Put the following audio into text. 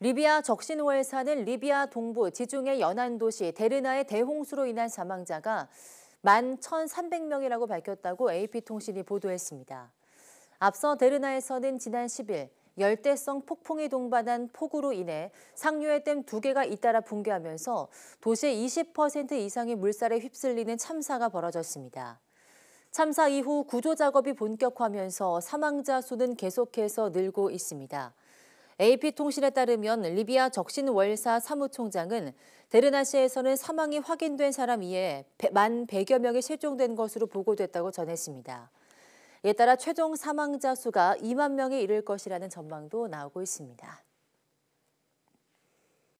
리비아 적신호에 사는 리비아 동부 지중해 연안 도시 데르나의 대홍수로 인한 사망자가 1만 1,300명이라고 밝혔다고 AP통신이 보도했습니다. 앞서 데르나에서는 지난 10일 열대성 폭풍이 동반한 폭우로 인해 상류의 댐 두 개가 잇따라 붕괴하면서 도시20% 이상이 물살에 휩쓸리는 참사가 벌어졌습니다. 참사 이후 구조 작업이 본격화하면서 사망자 수는 계속해서 늘고 있습니다. AP통신에 따르면 리비아 적신 월사 사무총장은 데르나시에서는 사망이 확인된 사람 이에 만 100여 명이 실종된 것으로 보고됐다고 전했습니다. 이에 따라 최종 사망자 수가 2만 명에 이를 것이라는 전망도 나오고 있습니다.